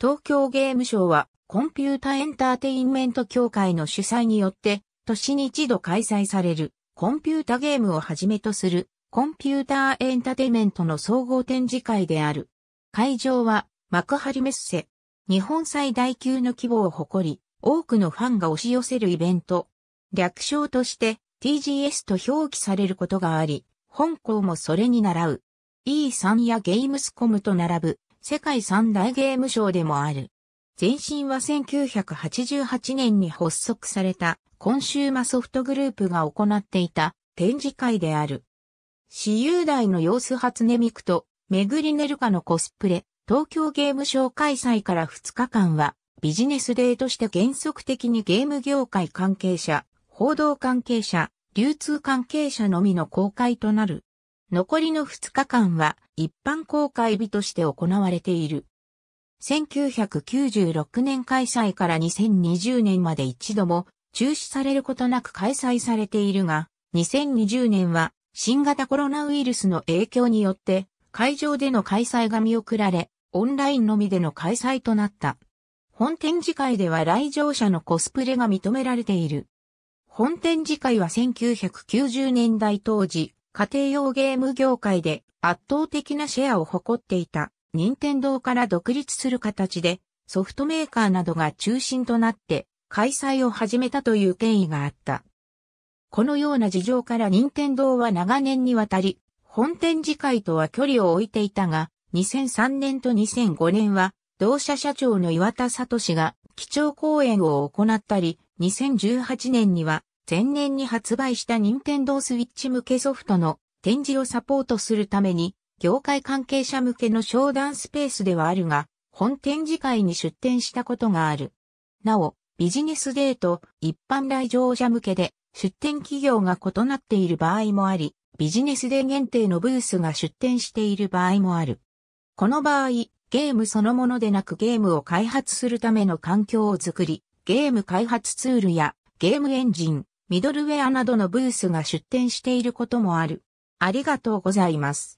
東京ゲームショーはコンピュータエンターテインメント協会の主催によって年に一度開催されるコンピュータゲームをはじめとするコンピューターエンターテインメントの総合展示会である。会場は幕張メッセ。日本最大級の規模を誇り、多くのファンが押し寄せるイベント。略称として TGS と表記されることがあり、本校もそれに習う。E3 やゲームスコムと並ぶ世界三大ゲーム賞でもある。前身は1988年に発足されたコンシューマソフトグループが行っていた展示会である。私有大の様子初音ミクとめぐりねるかのコスプレ、東京ゲームショー開催から2日間はビジネスデーとして原則的にゲーム業界関係者、報道関係者、流通関係者のみの公開となる。残りの2日間は一般公開日として行われている。1996年開催から2020年まで一度も中止されることなく開催されているが、2020年は新型コロナウイルスの影響によって会場での開催が見送られ、オンラインのみでの開催となった。本展示会では来場者のコスプレが認められている。本展示会は1990年代当時、家庭用ゲーム業界で圧倒的なシェアを誇っていた任天堂から独立する形でソフトメーカーなどが中心となって開催を始めたという権威があった。このような事情から任天堂は長年にわたり本展示会とは距離を置いていたが2003年と2005年は同社社長の岩田聡が基調講演を行ったり2018年には前年に発売した任天堂スイッチ向けソフトの展示をサポートするために、業界関係者向けの商談スペースではあるが、本展示会に出展したことがある。なお、ビジネスデーと一般来場者向けで出展企業が異なっている場合もあり、ビジネスデー限定のブースが出展している場合もある。この場合、ゲームそのものでなくゲームを開発するための環境を作り、ゲーム開発ツールやゲームエンジン、ミドルウェアなどのブースが出展していることもある。ありがとうございます。